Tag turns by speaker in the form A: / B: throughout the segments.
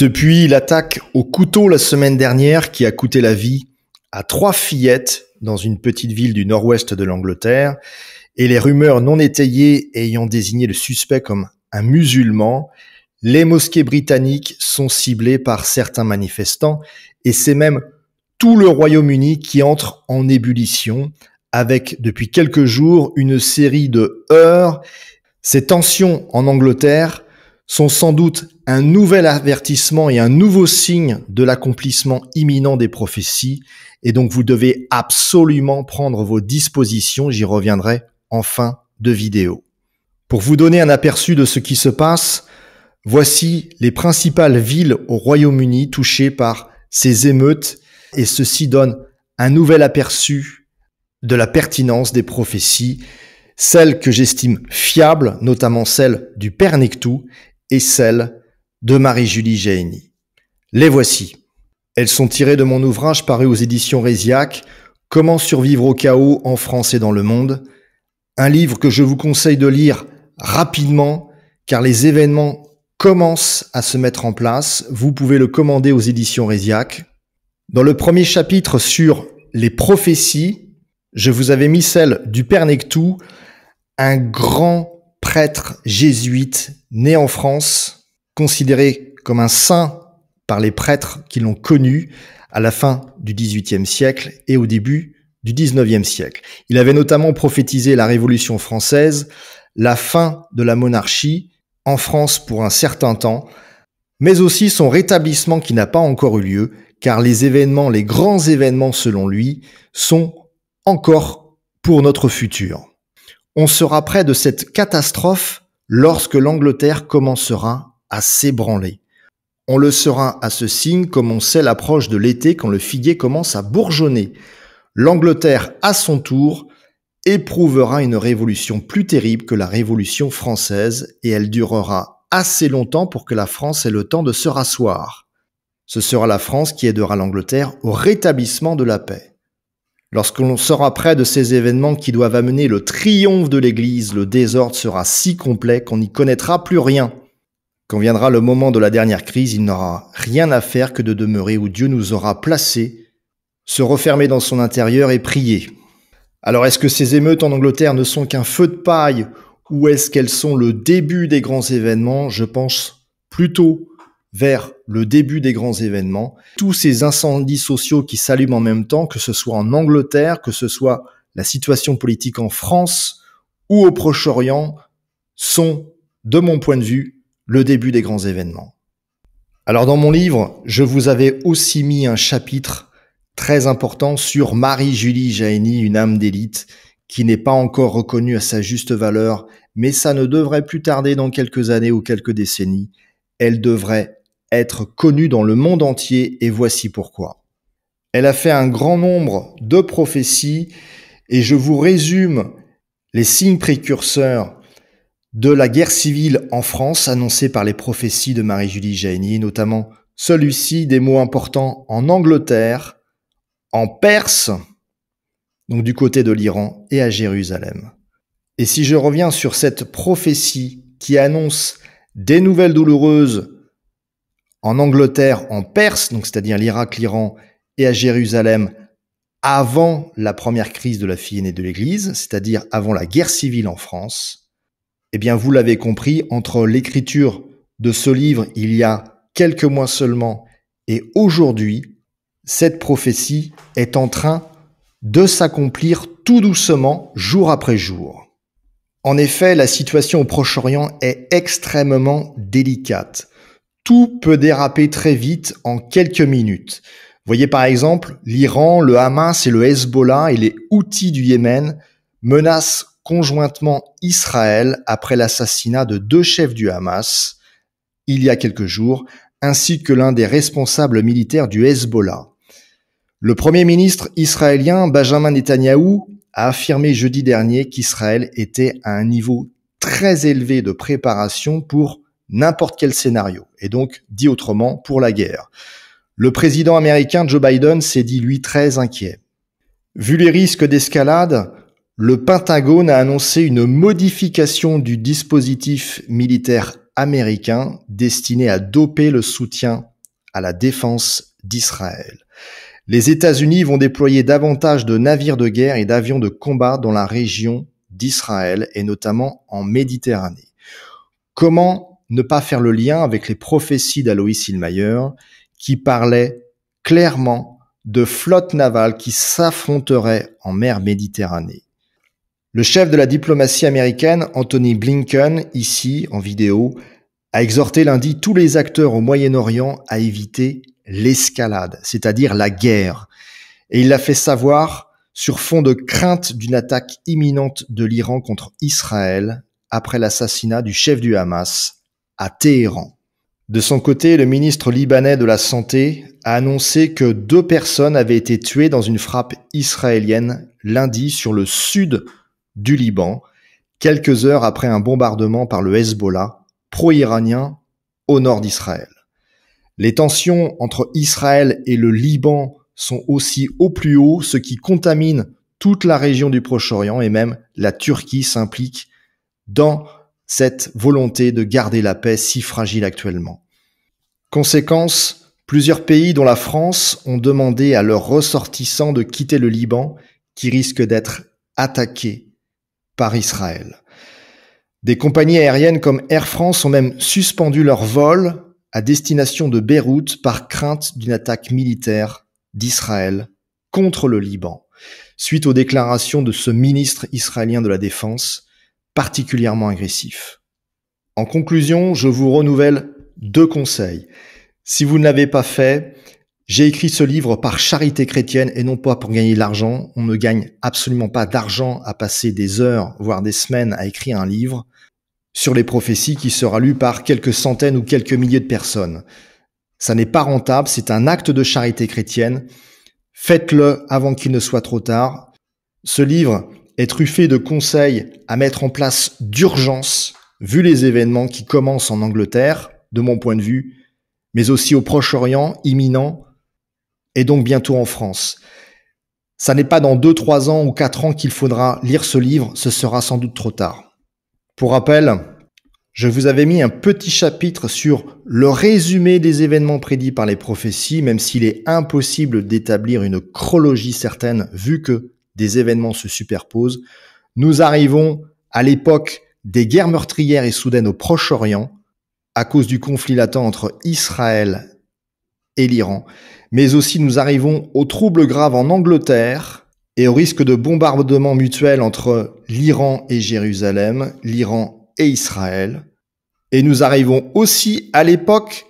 A: Depuis l'attaque au couteau la semaine dernière qui a coûté la vie à trois fillettes dans une petite ville du nord-ouest de l'Angleterre, et les rumeurs non étayées ayant désigné le suspect comme un musulman, les mosquées britanniques sont ciblées par certains manifestants, et c'est même tout le Royaume-Uni qui entre en ébullition, avec depuis quelques jours une série de heurts. Ces tensions en Angleterre sont sans doute un nouvel avertissement et un nouveau signe de l'accomplissement imminent des prophéties, et donc vous devez absolument prendre vos dispositions, j'y reviendrai en fin de vidéo. Pour vous donner un aperçu de ce qui se passe, voici les principales villes au Royaume-Uni touchées par ces émeutes, et ceci donne un nouvel aperçu de la pertinence des prophéties celles que j'estime fiables, notamment celles du Père Nectou, et celle de Marie-Julie Jaini. Les voici. Elles sont tirées de mon ouvrage paru aux éditions Résiac, Comment survivre au chaos en France et dans le monde, un livre que je vous conseille de lire rapidement car les événements commencent à se mettre en place. Vous pouvez le commander aux éditions Résiac. Dans le premier chapitre sur les prophéties, je vous avais mis celle du Père Nectou, un grand prêtre jésuite né en France, considéré comme un saint par les prêtres qui l'ont connu à la fin du XVIIIe siècle et au début du XIXe siècle. Il avait notamment prophétisé la Révolution française, la fin de la monarchie en France pour un certain temps, mais aussi son rétablissement qui n'a pas encore eu lieu, car les événements, les grands événements selon lui, sont encore pour notre futur. On sera près de cette catastrophe lorsque l'Angleterre commencera à s'ébranler. On le sera à ce signe comme on sait l'approche de l'été quand le figuier commence à bourgeonner. L'Angleterre, à son tour, éprouvera une révolution plus terrible que la Révolution française et elle durera assez longtemps pour que la France ait le temps de se rasseoir. Ce sera la France qui aidera l'Angleterre au rétablissement de la paix. Lorsqu'on sera près de ces événements qui doivent amener le triomphe de l'Église, le désordre sera si complet qu'on n'y connaîtra plus rien. Quand viendra le moment de la dernière crise, il n'aura rien à faire que de demeurer où Dieu nous aura placés, se refermer dans son intérieur et prier. Alors est-ce que ces émeutes en Angleterre ne sont qu'un feu de paille ou est-ce qu'elles sont le début des grands événements Je pense plutôt vers le début des grands événements, tous ces incendies sociaux qui s'allument en même temps, que ce soit en Angleterre, que ce soit la situation politique en France ou au Proche-Orient, sont, de mon point de vue, le début des grands événements. Alors dans mon livre, je vous avais aussi mis un chapitre très important sur Marie-Julie jaini une âme d'élite, qui n'est pas encore reconnue à sa juste valeur, mais ça ne devrait plus tarder dans quelques années ou quelques décennies. Elle devrait être connue dans le monde entier et voici pourquoi. Elle a fait un grand nombre de prophéties et je vous résume les signes précurseurs de la guerre civile en France annoncée par les prophéties de Marie-Julie Jaigny, notamment celui-ci des mots importants en Angleterre, en Perse, donc du côté de l'Iran et à Jérusalem. Et si je reviens sur cette prophétie qui annonce des nouvelles douloureuses en Angleterre, en Perse, donc c'est-à-dire l'Irak, l'Iran et à Jérusalem avant la première crise de la fille aînée de l'Église, c'est-à-dire avant la guerre civile en France, eh bien vous l'avez compris, entre l'écriture de ce livre il y a quelques mois seulement et aujourd'hui, cette prophétie est en train de s'accomplir tout doucement, jour après jour. En effet, la situation au Proche-Orient est extrêmement délicate tout peut déraper très vite en quelques minutes. Voyez par exemple, l'Iran, le Hamas et le Hezbollah et les outils du Yémen menacent conjointement Israël après l'assassinat de deux chefs du Hamas il y a quelques jours, ainsi que l'un des responsables militaires du Hezbollah. Le Premier ministre israélien Benjamin Netanyahou a affirmé jeudi dernier qu'Israël était à un niveau très élevé de préparation pour n'importe quel scénario. Et donc, dit autrement, pour la guerre. Le président américain Joe Biden s'est dit, lui, très inquiet. Vu les risques d'escalade, le Pentagone a annoncé une modification du dispositif militaire américain destiné à doper le soutien à la défense d'Israël. Les États-Unis vont déployer davantage de navires de guerre et d'avions de combat dans la région d'Israël et notamment en Méditerranée. Comment ne pas faire le lien avec les prophéties d'Aloïs Hillmayer qui parlait clairement de flottes navales qui s'affronteraient en mer Méditerranée. Le chef de la diplomatie américaine, Anthony Blinken, ici en vidéo, a exhorté lundi tous les acteurs au Moyen-Orient à éviter l'escalade, c'est-à-dire la guerre. Et il l'a fait savoir sur fond de crainte d'une attaque imminente de l'Iran contre Israël après l'assassinat du chef du Hamas, à Téhéran. De son côté, le ministre libanais de la Santé a annoncé que deux personnes avaient été tuées dans une frappe israélienne lundi sur le sud du Liban, quelques heures après un bombardement par le Hezbollah pro-iranien au nord d'Israël. Les tensions entre Israël et le Liban sont aussi au plus haut, ce qui contamine toute la région du Proche-Orient et même la Turquie s'implique dans cette volonté de garder la paix si fragile actuellement. Conséquence, plusieurs pays dont la France ont demandé à leurs ressortissants de quitter le Liban qui risque d'être attaqué par Israël. Des compagnies aériennes comme Air France ont même suspendu leurs vols à destination de Beyrouth par crainte d'une attaque militaire d'Israël contre le Liban, suite aux déclarations de ce ministre israélien de la Défense particulièrement agressif. En conclusion, je vous renouvelle deux conseils. Si vous ne l'avez pas fait, j'ai écrit ce livre par charité chrétienne et non pas pour gagner de l'argent. On ne gagne absolument pas d'argent à passer des heures, voire des semaines à écrire un livre sur les prophéties qui sera lu par quelques centaines ou quelques milliers de personnes. Ça n'est pas rentable, c'est un acte de charité chrétienne. Faites-le avant qu'il ne soit trop tard. Ce livre, être truffé de conseils à mettre en place d'urgence, vu les événements qui commencent en Angleterre, de mon point de vue, mais aussi au Proche-Orient, imminent, et donc bientôt en France. Ça n'est pas dans 2, 3 ans ou 4 ans qu'il faudra lire ce livre, ce sera sans doute trop tard. Pour rappel, je vous avais mis un petit chapitre sur le résumé des événements prédits par les prophéties, même s'il est impossible d'établir une chronologie certaine vu que des événements se superposent. Nous arrivons à l'époque des guerres meurtrières et soudaines au Proche-Orient à cause du conflit latent entre Israël et l'Iran, mais aussi nous arrivons aux troubles graves en Angleterre et au risque de bombardement mutuel entre l'Iran et Jérusalem, l'Iran et Israël. Et nous arrivons aussi à l'époque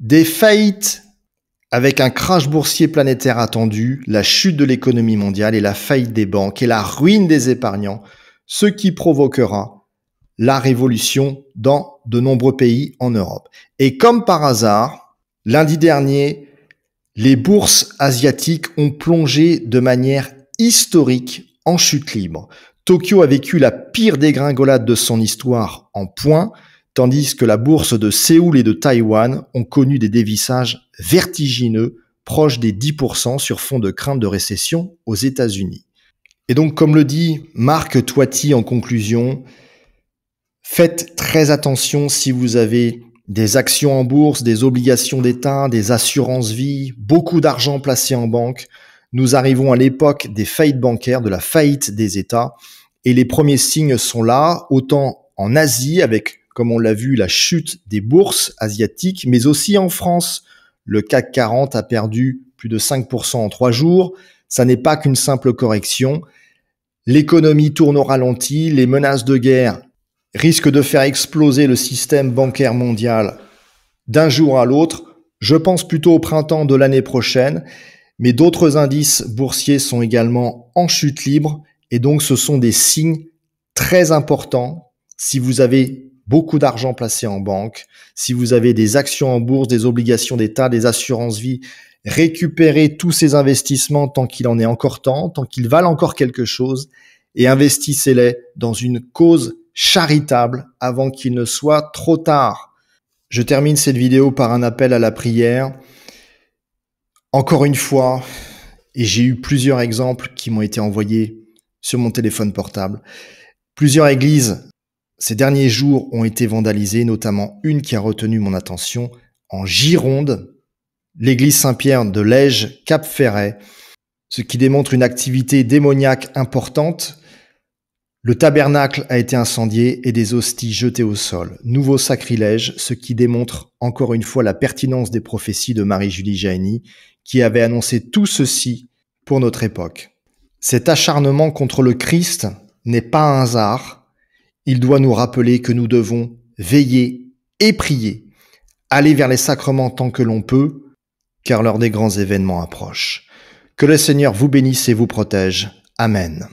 A: des faillites avec un crash boursier planétaire attendu, la chute de l'économie mondiale et la faillite des banques et la ruine des épargnants, ce qui provoquera la révolution dans de nombreux pays en Europe. Et comme par hasard, lundi dernier, les bourses asiatiques ont plongé de manière historique en chute libre. Tokyo a vécu la pire dégringolade de son histoire en points, tandis que la bourse de Séoul et de Taïwan ont connu des dévissages vertigineux, proches des 10% sur fond de crainte de récession aux États-Unis. Et donc, comme le dit Marc Toiti en conclusion, faites très attention si vous avez des actions en bourse, des obligations d'État, des assurances vie, beaucoup d'argent placé en banque. Nous arrivons à l'époque des faillites bancaires, de la faillite des États, et les premiers signes sont là, autant en Asie avec comme on l'a vu, la chute des bourses asiatiques, mais aussi en France. Le CAC 40 a perdu plus de 5% en trois jours. Ça n'est pas qu'une simple correction. L'économie tourne au ralenti, les menaces de guerre risquent de faire exploser le système bancaire mondial d'un jour à l'autre. Je pense plutôt au printemps de l'année prochaine, mais d'autres indices boursiers sont également en chute libre et donc ce sont des signes très importants si vous avez beaucoup d'argent placé en banque, si vous avez des actions en bourse, des obligations d'État, des assurances-vie, récupérez tous ces investissements tant qu'il en est encore temps, tant qu'ils valent encore quelque chose, et investissez-les dans une cause charitable avant qu'il ne soit trop tard. Je termine cette vidéo par un appel à la prière. Encore une fois, et j'ai eu plusieurs exemples qui m'ont été envoyés sur mon téléphone portable, plusieurs églises ces derniers jours ont été vandalisés, notamment une qui a retenu mon attention en Gironde, l'église Saint-Pierre de Lège, Cap Ferret, ce qui démontre une activité démoniaque importante. Le tabernacle a été incendié et des hosties jetées au sol. Nouveau sacrilège, ce qui démontre encore une fois la pertinence des prophéties de Marie-Julie Jaini, qui avait annoncé tout ceci pour notre époque. Cet acharnement contre le Christ n'est pas un hasard, il doit nous rappeler que nous devons veiller et prier, aller vers les sacrements tant que l'on peut, car l'heure des grands événements approche. Que le Seigneur vous bénisse et vous protège. Amen.